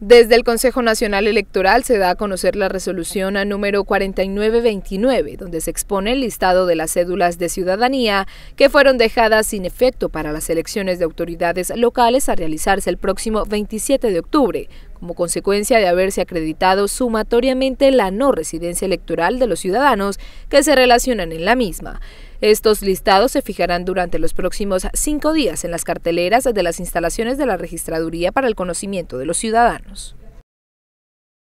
Desde el Consejo Nacional Electoral se da a conocer la resolución a número 4929, donde se expone el listado de las cédulas de ciudadanía que fueron dejadas sin efecto para las elecciones de autoridades locales a realizarse el próximo 27 de octubre, como consecuencia de haberse acreditado sumatoriamente la no residencia electoral de los ciudadanos que se relacionan en la misma. Estos listados se fijarán durante los próximos cinco días en las carteleras de las instalaciones de la registraduría para el conocimiento de los ciudadanos.